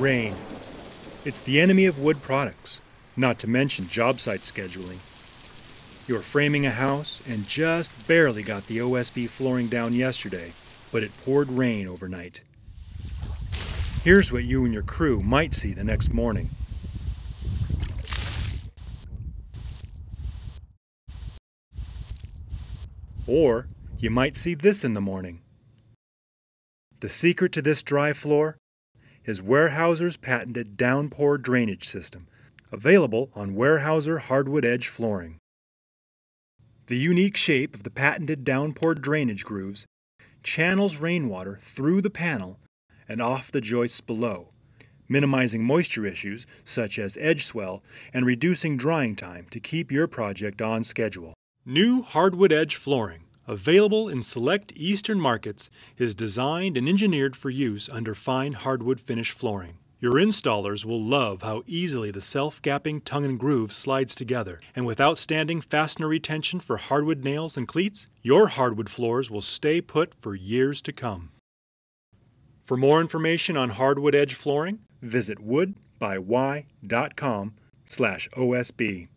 rain. It's the enemy of wood products, not to mention job site scheduling. You're framing a house and just barely got the OSB flooring down yesterday, but it poured rain overnight. Here's what you and your crew might see the next morning. Or you might see this in the morning. The secret to this dry floor is Warehouser's patented downpour drainage system, available on Warehouser hardwood edge flooring. The unique shape of the patented downpour drainage grooves channels rainwater through the panel and off the joists below, minimizing moisture issues such as edge swell and reducing drying time to keep your project on schedule. New hardwood edge flooring available in select eastern markets, is designed and engineered for use under fine hardwood finish flooring. Your installers will love how easily the self-gapping tongue and groove slides together, and with outstanding fastener retention for hardwood nails and cleats, your hardwood floors will stay put for years to come. For more information on hardwood edge flooring, visit woodbyycom slash OSB.